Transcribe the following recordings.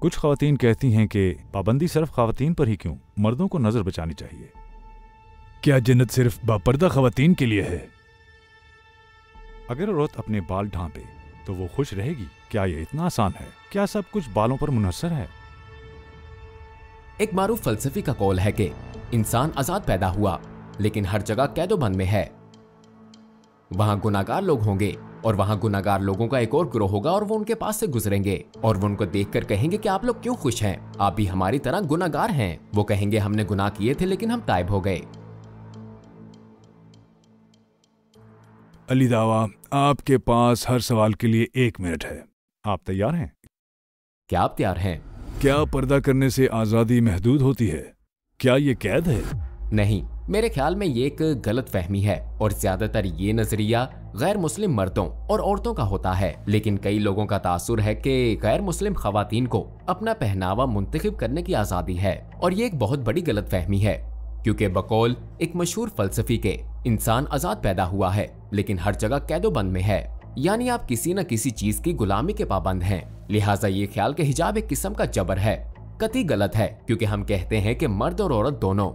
कुछ खातन कहती हैं कि पाबंदी सिर्फ खातन पर ही क्यों मर्दों को नजर बचानी चाहिए क्या जन्नत सिर्फ बापर्दा खातन के लिए है अगर औरत अपने बाल ढांपे तो वो खुश रहेगी क्या यह इतना आसान है क्या सब कुछ बालों पर मुनसर है एक मारूफ फलसफी का कौल है कि इंसान आजाद पैदा हुआ लेकिन हर जगह कैदोबंद में है वहां गुनागार लोग होंगे और वहाँ गुनागार लोगों का एक और ग्रोह होगा और वो उनके पास से गुजरेंगे और वो उनको देख कहेंगे की आप लोग क्यूँ खुश है आप भी हमारी तरह गुनागार है वो कहेंगे हमने गुना किए थे लेकिन हम तायब हो गए अली दावा आपके पास हर सवाल के लिए एक मिनट है आप तैयार हैं क्या आप तैयार हैं क्या पर्दा करने से आजादी महदूद होती है क्या ये कैद है नहीं मेरे ख्याल में ये एक गलत फहमी है और ज्यादातर ये नजरिया गैर मुस्लिम मर्दों और औरतों का होता है लेकिन कई लोगों का तासुर है कि गैर मुस्लिम खातन को अपना पहनावा मुंतखब करने की आज़ादी है और ये एक बहुत बड़ी गलत फहमी है क्योंकि बकौल एक मशहूर फलसफी के इंसान आज़ाद पैदा हुआ है लेकिन हर जगह कैदोबंद में है यानी आप किसी न किसी चीज़ की गुलामी के पाबंद हैं लिहाजा ये ख्याल के हिजाब एक किस्म का जबर है कति गलत है क्योंकि हम कहते हैं कि मर्द और औरत दोनों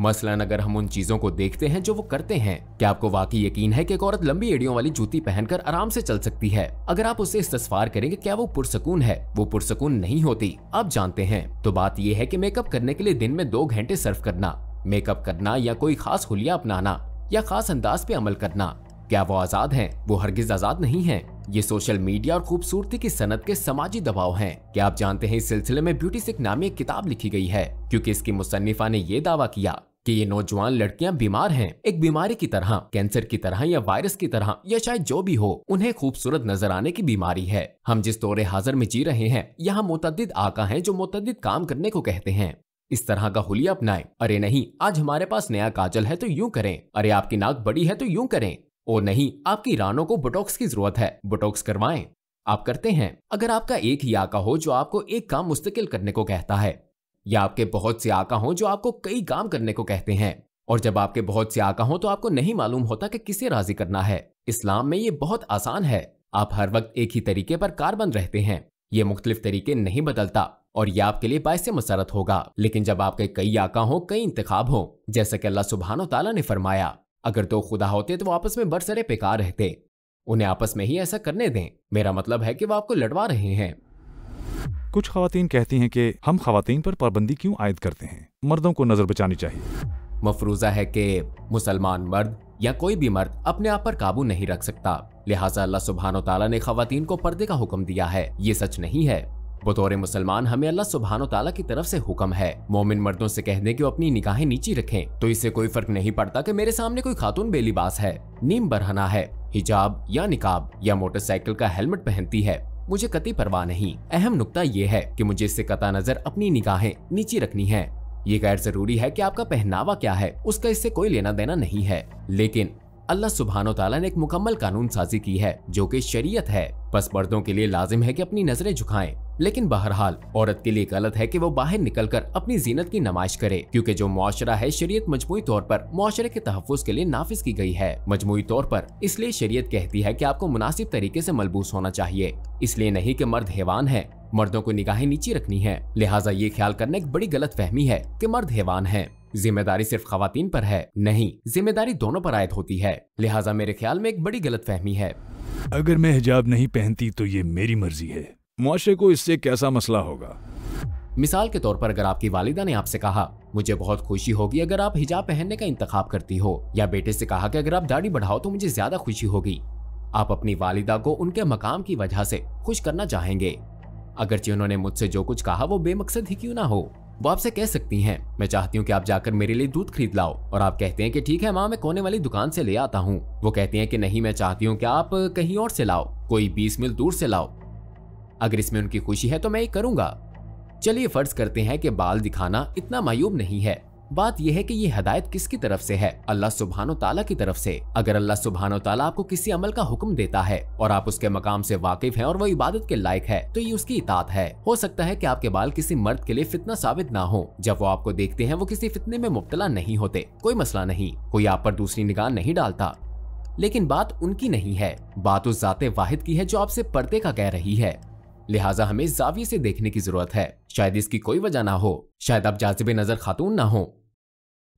मसलन अगर हम उन चीजों को देखते हैं जो वो करते हैं क्या आपको वाकई यकीन है कि एक औरत लंबी एड़ियों वाली जूती पहनकर आराम से चल सकती है अगर आप उससे इस्तफार करेंगे क्या वो पुरसकून है वो पुरसकून नहीं होती आप जानते हैं तो बात ये है की मेकअप करने के लिए दिन में दो घंटे सर्व करना मेकअप करना या कोई खास हुलिया अपनाना या खास अंदाज पे अमल करना क्या वो आजाद हैं? वो हरगिज आजाद नहीं हैं। ये सोशल मीडिया और खूबसूरती की सनत के समाजी दबाव हैं। क्या आप जानते हैं इस सिलसिले में ब्यूटी सिक नामी एक किताब लिखी गई है क्योंकि इसकी मुसनिफा ने ये दावा किया कि ये नौजवान लड़कियां बीमार हैं एक बीमारी की तरह कैंसर की तरह या वायरस की तरह या शायद जो भी हो उन्हें खूबसूरत नजर आने की बीमारी है हम जिस दौरे हाजिर में जी रहे हैं यहाँ मुतद आका है जो मुतद काम करने को कहते हैं इस तरह का हुलिया अपनाए अरे नहीं आज हमारे पास नया काजल है तो यूँ करें अरे आपकी नाक बड़ी है तो यूँ करें और नहीं आपकी रानों को बोटोक्स की जरूरत है बोटोक्स करवाएं आप करते हैं अगर आपका एक ही आका हो जो आपको एक काम मुस्तकिल करने को कहता है या आपके बहुत से आका हों जो आपको कई काम करने को कहते हैं और जब आपके बहुत से आका हों तो आपको नहीं मालूम होता कि किसे राजी करना है इस्लाम में ये बहुत आसान है आप हर वक्त एक ही तरीके पर कारबंद रहते हैं ये मुख्तलिफ तरीके नहीं बदलता और ये आपके लिए बायस मसरत होगा लेकिन जब आपके कई आका हों कई इंतखाब हों जैसा कि अल्लाह सुबहान तला ने फरमाया अगर दो तो खुदा होते तो वो आपस में बरसरे पेकार रहते उन्हें आपस में ही ऐसा करने दें मेरा मतलब है कि वो आपको लड़वा रहे हैं कुछ खातन कहती हैं कि हम खातन पर पाबंदी क्यों आयद करते हैं मर्दों को नजर बचानी चाहिए मफरूजा है कि मुसलमान मर्द या कोई भी मर्द अपने आप पर काबू नहीं रख सकता लिहाजा अल्लाह सुबहान तला ने खातन को पर्दे का हुक्म दिया है ये सच नहीं है बतौर मुसलमान हमें अल्लाह सुबहान तला की तरफ से हुक्म है मोमिन मर्दों से कहने की अपनी निकाहें नीची रखें तो इससे कोई फर्क नहीं पड़ता कि मेरे सामने कोई खातून बेलिबास है नीम बरहना है हिजाब या निकाब या मोटरसाइकिल का हेलमेट पहनती है मुझे कति परवाह नहीं अहम नुकता ये है कि मुझे इससे कता नजर अपनी निगाहें नीचे रखनी है ये गैर जरूरी है कि आपका पहनावा क्या है उसका इससे कोई लेना देना नहीं है लेकिन अल्लाह सुबहानो तला ने एक मुकम्मल कानून साजी की है जो की शरीयत है बस मर्दों के लिए लाजिम है की अपनी नजरें झुकाए लेकिन बहरहाल औरत के लिए गलत है कि वो बाहर निकलकर अपनी जीनत की नमाइश करे क्योंकि जो मुआरा है शरीयत मजमुई तौर पर मुआशरे के तहफ़ के लिए नाफिज की गई है मजमुई तौर पर इसलिए शरीयत कहती है कि आपको मुनासिब तरीके से मलबूस होना चाहिए इसलिए नहीं कि मर्द हैवान है मर्दों को निगाहें नीचे रखनी है लिहाजा ये ख्याल करना एक बड़ी गलत फहमी है कि मर्द हैवान है जिम्मेदारी सिर्फ खातन पर है नहीं जिम्मेदारी दोनों पर आयद होती है लिहाजा मेरे ख्याल में एक बड़ी गलत फहमी है अगर मैं हिजाब नहीं पहनती तो ये मेरी मर्जी है मुआरे को इससे कैसा मसला होगा मिसाल के तौर पर अगर आपकी वालिदा ने आपसे कहा मुझे बहुत खुशी होगी अगर आप हिजाब पहनने का इंतखाब करती हो या बेटे से कहा कि अगर आप दाढ़ी बढ़ाओ तो मुझे ज्यादा खुशी होगी आप अपनी वालिदा को उनके मकाम की वजह से खुश करना चाहेंगे अगरचे उन्होंने मुझसे जो कुछ कहा वो बेमकसद ही क्यों ना हो वो आपसे कह सकती हैं मैं चाहती हूँ कि आप जाकर मेरे लिए दूध खरीद लाओ और आप कहते हैं कि ठीक है माँ मैं कोने वाली दुकान से ले आता हूँ वो कहती हैं कि नहीं मैं चाहती हूँ कि आप कहीं और से लाओ कोई बीस मील दूर से लाओ अगर इसमें उनकी खुशी है तो मैं ये करूंगा चलिए फर्ज करते हैं कि बाल दिखाना इतना मायूब नहीं है बात यह है कि ये हदायत किसकी तरफ से है अल्लाह सुबहानो ताला की तरफ से अगर अल्लाह सुबहानो ताला आपको किसी अमल का हुक्म देता है और आप उसके मकाम से वाकिफ हैं और वो इबादत के लायक है तो ये उसकी इतात है हो सकता है कि आपके बाल किसी मर्द के लिए फितना साबित ना हो जब वो आपको देखते हैं वो किसी फितने में मुबतला नहीं होते कोई मसला नहीं कोई आप पर दूसरी निगाह नहीं डालता लेकिन बात उनकी नहीं है बात उस जाते वाहिद की है जो आपसे पर्दे का कह रही है लिहाजा हमें जाविये से देखने की जरूरत है शायद इसकी कोई वजह ना हो शायद आप जाजिब नजर खातून ना हो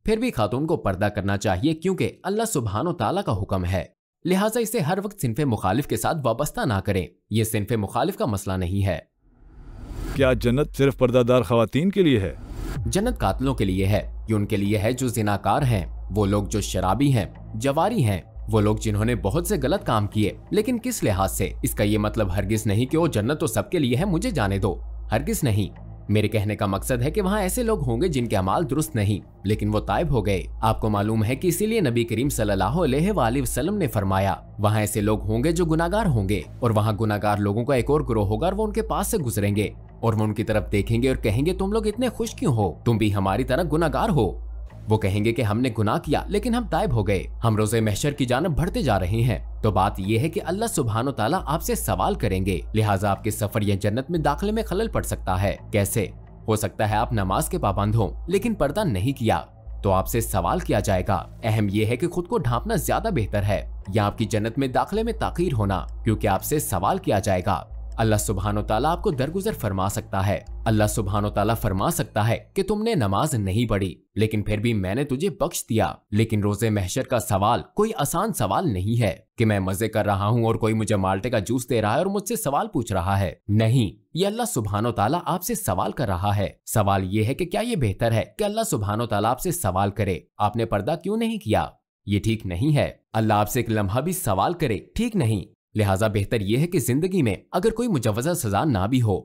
फिर भी खातून को पर्दा करना चाहिए क्योंकि अल्लाह सुबहान तला का हुक्म है लिहाजा इसे हर वक्त सिनफ मुखालिफ के साथ वाबस्ता ना करें यह सिनफ मुखालिफ का मसला नहीं है क्या जन्नत सिर्फ पर्दादार खातन के लिए है जन्नत कातलों के लिए है ये उनके लिए है जो जिनाकार हैं वो लोग जो शराबी हैं जवारी हैं वो लोग जिन्होंने बहुत से गलत काम किए लेकिन किस लिहाज से इसका ये मतलब हरगिज नहीं कि वो जन्नत तो सबके लिए है मुझे जाने दो हरगिज नहीं मेरे कहने का मकसद है कि वहाँ ऐसे लोग होंगे जिनके अमाल दुरुस्त नहीं लेकिन वो तायब हो गए आपको मालूम है कि इसीलिए नबी करीम सल्लल्लाहु अलैहि वसल्लम ने फरमाया वहाँ ऐसे लोग होंगे जो गुनागार होंगे और वहाँ गुनागार लोगों का एक और ग्रोह होगा और वो उनके पास से गुजरेंगे और वो उनकी तरफ देखेंगे और कहेंगे तुम लोग इतने खुश क्यों हो तुम भी हमारी तरह गुनागार हो वो कहेंगे कि हमने गुनाह किया लेकिन हम तायब हो गए हम रोजे महशर की जानब बढ़ते जा रहे हैं तो बात यह है कि अल्लाह सुबहान तला आपसे सवाल करेंगे लिहाजा आपके सफर या जन्नत में दाखिले में खलल पड़ सकता है कैसे हो सकता है आप नमाज के पाबंद हो लेकिन पर्दा नहीं किया तो आपसे सवाल किया जाएगा अहम यह है कि खुद को ढांपना ज्यादा बेहतर है या आपकी जन्नत में दाखिले में ताखिर होना क्योंकि आपसे सवाल किया जाएगा अल्लाह सुबहानो तला आपको दरगुजर फरमा सकता है अल्लाह सुबहान तला फरमा सकता है कि तुमने नमाज नहीं पढ़ी लेकिन फिर भी मैंने तुझे बख्श दिया लेकिन रोजे महशर का सवाल कोई आसान सवाल नहीं है कि मैं मजे कर रहा हूँ और कोई मुझे माल्टे का जूस दे रहा है और मुझसे सवाल पूछ रहा है नहीं ये अल्लाह सुबहानो तला आपसे सवाल कर रहा है सवाल ये है कि क्या ये बेहतर है कि अल्लाह सुबहानो तला आपसे सवाल करे आपने पर्दा क्यों नहीं किया ये ठीक नहीं है अल्लाह आपसे एक लम्हा भी सवाल करे ठीक नहीं लिहाजा बेहतर यह है कि जिंदगी में अगर कोई मुजवजा सजा ना भी हो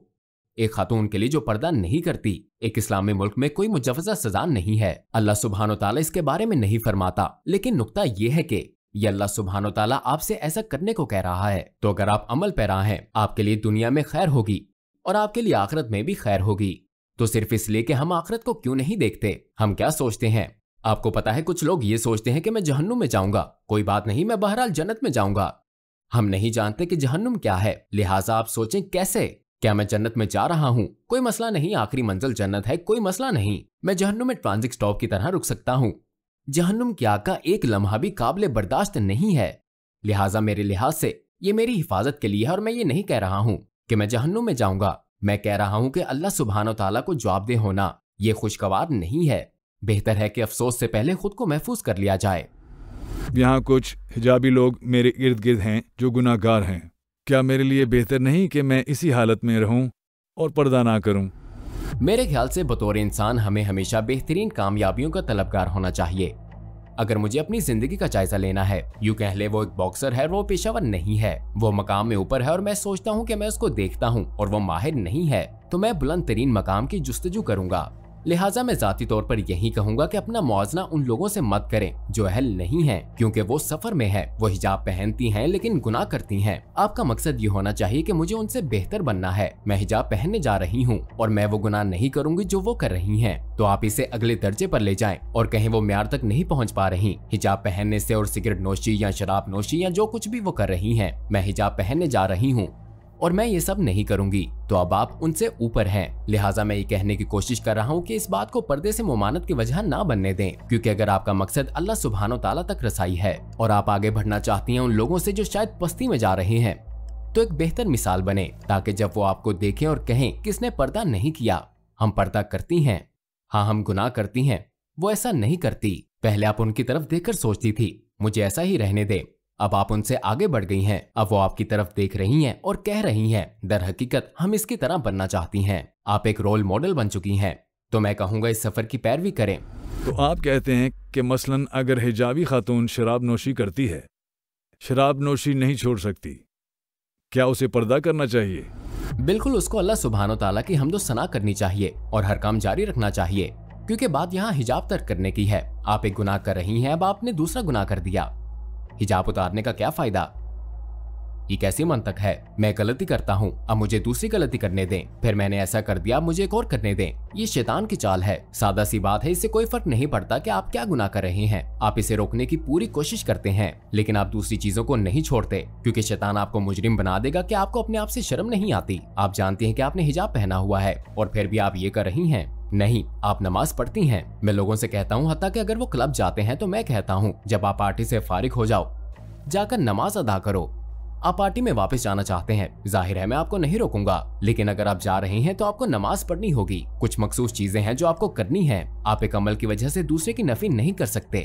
एक खातून के लिए जो पर्दा नहीं करती एक इस्लामी मुल्क में कोई मुजवजा सजा नहीं है अल्लाह सुबहान तला इसके बारे में नहीं फरमाता लेकिन नुकता यह है कि ये अल्लाह सुबहान तला आपसे ऐसा करने को कह रहा है तो अगर आप अमल पैरा हैं आपके लिए दुनिया में खैर होगी और आपके लिए आखिरत में भी खैर होगी तो सिर्फ इसलिए कि हम आखिरत को क्यों नहीं देखते हम क्या सोचते हैं आपको पता है कुछ लोग ये सोचते हैं कि मैं जहन्नुम में जाऊंगा कोई बात नहीं मैं बहरहाल जन्नत में जाऊंगा हम नहीं जानते कि जहन्नुम क्या है लिहाजा आप सोचें कैसे क्या मैं जन्नत में जा रहा हूँ कोई मसला नहीं आखिरी मंजिल जन्नत है कोई मसला नहीं मैं जहन्नुम में ट्रांजिट स्टॉप की तरह रुक सकता हूँ जहन्नुम क्या का एक लम्हा भी काबिल बर्दाश्त नहीं है लिहाजा मेरे लिहाज से ये मेरी हिफाजत के लिए है और मैं ये नहीं कह रहा हूँ कि मैं जहन्नुम में जाऊंगा मैं कह रहा हूँ कि अल्लाह सुबहान तला को जवाबदेह होना ये खुशगवार नहीं है बेहतर है कि अफसोस से पहले खुद को महफूज कर लिया जाए यहाँ कुछ हिजाबी लोग मेरे इर्द गिर्द हैं जो गुनाहगार हैं क्या मेरे लिए बेहतर नहीं कि मैं इसी हालत में रहूं और पर्दा ना करूं? मेरे ख्याल से बतौर इंसान हमें हमेशा बेहतरीन कामयाबियों का तलबगार होना चाहिए अगर मुझे अपनी जिंदगी का जायजा लेना है यू कह ले वो एक बॉक्सर है वो पेशावर नहीं है वो मकाम में ऊपर है और मैं सोचता हूँ कि मैं उसको देखता हूँ और वो माहिर नहीं है तो मैं बुलंद तरीन मकाम की जुस्तजू करूंगा लिहाजा मैं जाती तौर पर यही कहूंगा कि अपना मुआवजना उन लोगों से मत करें जो अहल नहीं है क्योंकि वो सफर में है वो हिजाब पहनती है लेकिन गुना करती है आपका मकसद ये होना चाहिए की मुझे उनसे बेहतर बनना है मैं हिजाब पहनने जा रही हूँ और मैं वो गुना नहीं करूँगी जो वो कर रही है तो आप इसे अगले दर्जे पर ले जाए और कहीं वो म्यार तक नहीं पहुँच पा रही हिजाब पहनने से और सिगरेट नोशी या शराब नोशी या जो कुछ भी वो कर रही है मैं हिजाब पहनने जा रही हूँ और मैं ये सब नहीं करूंगी तो अब आप उनसे ऊपर हैं लिहाजा मैं ये कहने की कोशिश कर रहा हूँ कि इस बात को पर्दे से मुमानत की वजह ना बनने दें क्योंकि अगर आपका मकसद अल्लाह सुबहानो ताला तक रसाई है और आप आगे बढ़ना चाहती हैं उन लोगों से जो शायद पस्ती में जा रहे हैं तो एक बेहतर मिसाल बने ताकि जब वो आपको देखें और कहें किसने पर्दा नहीं किया हम पर्दा करती हैं हाँ हम गुनाह करती हैं वो ऐसा नहीं करती पहले आप उनकी तरफ देखकर सोचती थी मुझे ऐसा ही रहने दे अब आप उनसे आगे बढ़ गई हैं अब वो आपकी तरफ देख रही हैं और कह रही हैं दर हकीकत हम इसकी तरह बनना चाहती हैं आप एक रोल मॉडल बन चुकी हैं तो मैं कहूँगा इस सफर की पैरवी करें तो आप कहते हैं कि मसलन अगर हिजाबी खातून शराब नोशी करती है शराब नोशी नहीं छोड़ सकती क्या उसे पर्दा करना चाहिए बिल्कुल उसको अल्लाह सुबहान तला की हम तो सना करनी चाहिए और हर काम जारी रखना चाहिए क्योंकि बात यहाँ हिजाब तर्क करने की है आप एक गुनाह कर रही हैं अब आपने दूसरा गुनाह कर दिया हिजाब उतारने का क्या फायदा ये कैसी तक है मैं गलती करता हूँ अब मुझे दूसरी गलती करने दें फिर मैंने ऐसा कर दिया मुझे एक और करने दें ये शैतान की चाल है सादा सी बात है इससे कोई फर्क नहीं पड़ता कि आप क्या गुनाह कर रहे हैं आप इसे रोकने की पूरी कोशिश करते हैं लेकिन आप दूसरी चीजों को नहीं छोड़ते क्योंकि शैतान आपको मुजरिम बना देगा की आपको अपने आप से शर्म नहीं आती आप जानते हैं की आपने हिजाब पहना हुआ है और फिर भी आप ये कर रही है नहीं आप नमाज पढ़ती हैं मैं लोगों से कहता हूँ हत्या कि अगर वो क्लब जाते हैं तो मैं कहता हूँ जब आप पार्टी से फारिग हो जाओ जाकर नमाज अदा करो आप पार्टी में वापस जाना चाहते हैं जाहिर है मैं आपको नहीं रोकूंगा लेकिन अगर आप जा रहे हैं तो आपको नमाज पढ़नी होगी कुछ मखसूस चीजें हैं जो आपको करनी है आप एक अमल की वजह से दूसरे की नफी नहीं कर सकते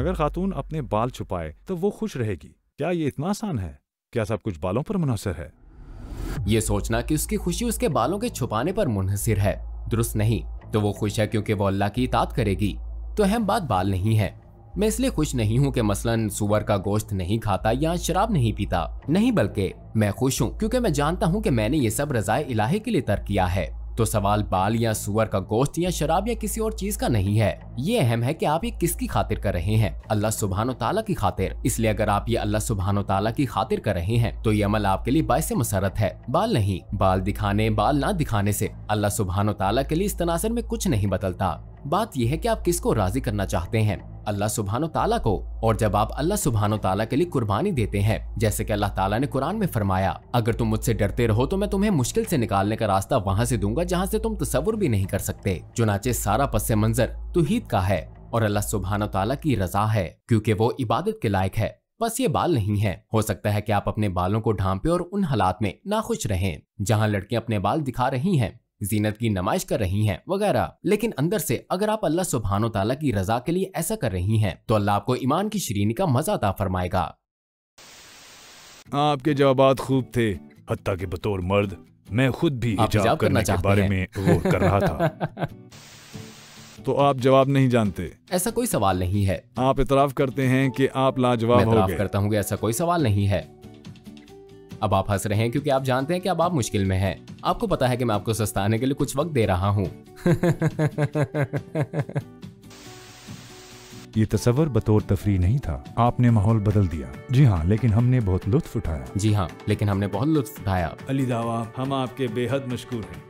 अगर खातून अपने बाल छुपाए तो वो खुश रहेगी क्या ये इतना आसान है क्या सब कुछ बालों पर मुनसर है ये सोचना कि उसकी खुशी उसके बालों के छुपाने पर मुनहसर है दुरुस्त नहीं तो वो खुश है क्योंकि वो अल्लाह की इतात करेगी तो अहम बात बाल नहीं है मैं इसलिए खुश नहीं हूँ कि मसलन सुअर का गोश्त नहीं खाता या शराब नहीं पीता नहीं बल्कि मैं खुश हूँ क्योंकि मैं जानता हूँ कि मैंने ये सब रजाए इलाहे के लिए तर्क किया है तो सवाल बाल या सुअर का गोश्त या शराब या किसी और चीज का नहीं है ये अहम है कि आप ये किसकी खातिर कर रहे हैं अल्लाह सुबहान ताला की खातिर इसलिए अगर आप ये अल्लाह सुबहान ताला की खातिर कर रहे हैं तो ये अमल आपके लिए बायस मसरत है बाल नहीं बाल दिखाने बाल ना दिखाने से अल्लाह सुबहान ताला के लिए इस तनासर में कुछ नहीं बदलता बात यह है कि आप किसको राजी करना चाहते हैं अल्लाह सुबहान तला को और जब आप अल्लाह सुबहान तला के लिए कुर्बानी देते हैं जैसे कि अल्लाह ताला ने कुरान में फरमाया अगर तुम मुझसे डरते रहो तो मैं तुम्हें मुश्किल से निकालने का रास्ता वहाँ से दूंगा जहाँ से तुम तस्वुर भी नहीं कर सकते चुनाचे सारा पस मंजर तुहीद का है और अल्लाह सुबहान तला की रजा है क्योंकि वो इबादत के लायक है बस ये बाल नहीं है हो सकता है कि आप अपने बालों को ढांपे और उन हालात में नाखुश रहें जहां लड़कियां अपने बाल दिखा रही हैं जीनत की नमाइश कर रही हैं वगैरह लेकिन अंदर से अगर आप अल्लाह सुबहानो तला की रजा के लिए ऐसा कर रही हैं तो अल्लाह आपको ईमान की श्रीनी का मजा अदा फरमाएगा आपके जवाब खूब थे के बतौर मर्द मैं खुद भी हिजाब करने के बारे में गौर कर रहा था तो आप जवाब नहीं जानते ऐसा कोई सवाल नहीं है आप इतराफ करते हैं कि आप लाजवाब हो गए करता हूँ ऐसा कोई सवाल नहीं है अब आप हंस रहे हैं क्योंकि आप जानते हैं कि अब आप मुश्किल में हैं आपको पता है कि मैं आपको सस्ता आने के लिए कुछ वक्त दे रहा हूँ ये तस्वर बतौर तफरी नहीं था आपने माहौल बदल दिया जी हाँ लेकिन हमने बहुत लुत्फ उठाया जी हाँ लेकिन हमने बहुत लुत्फ उठाया अली दावा हम आपके बेहद मशहूर हैं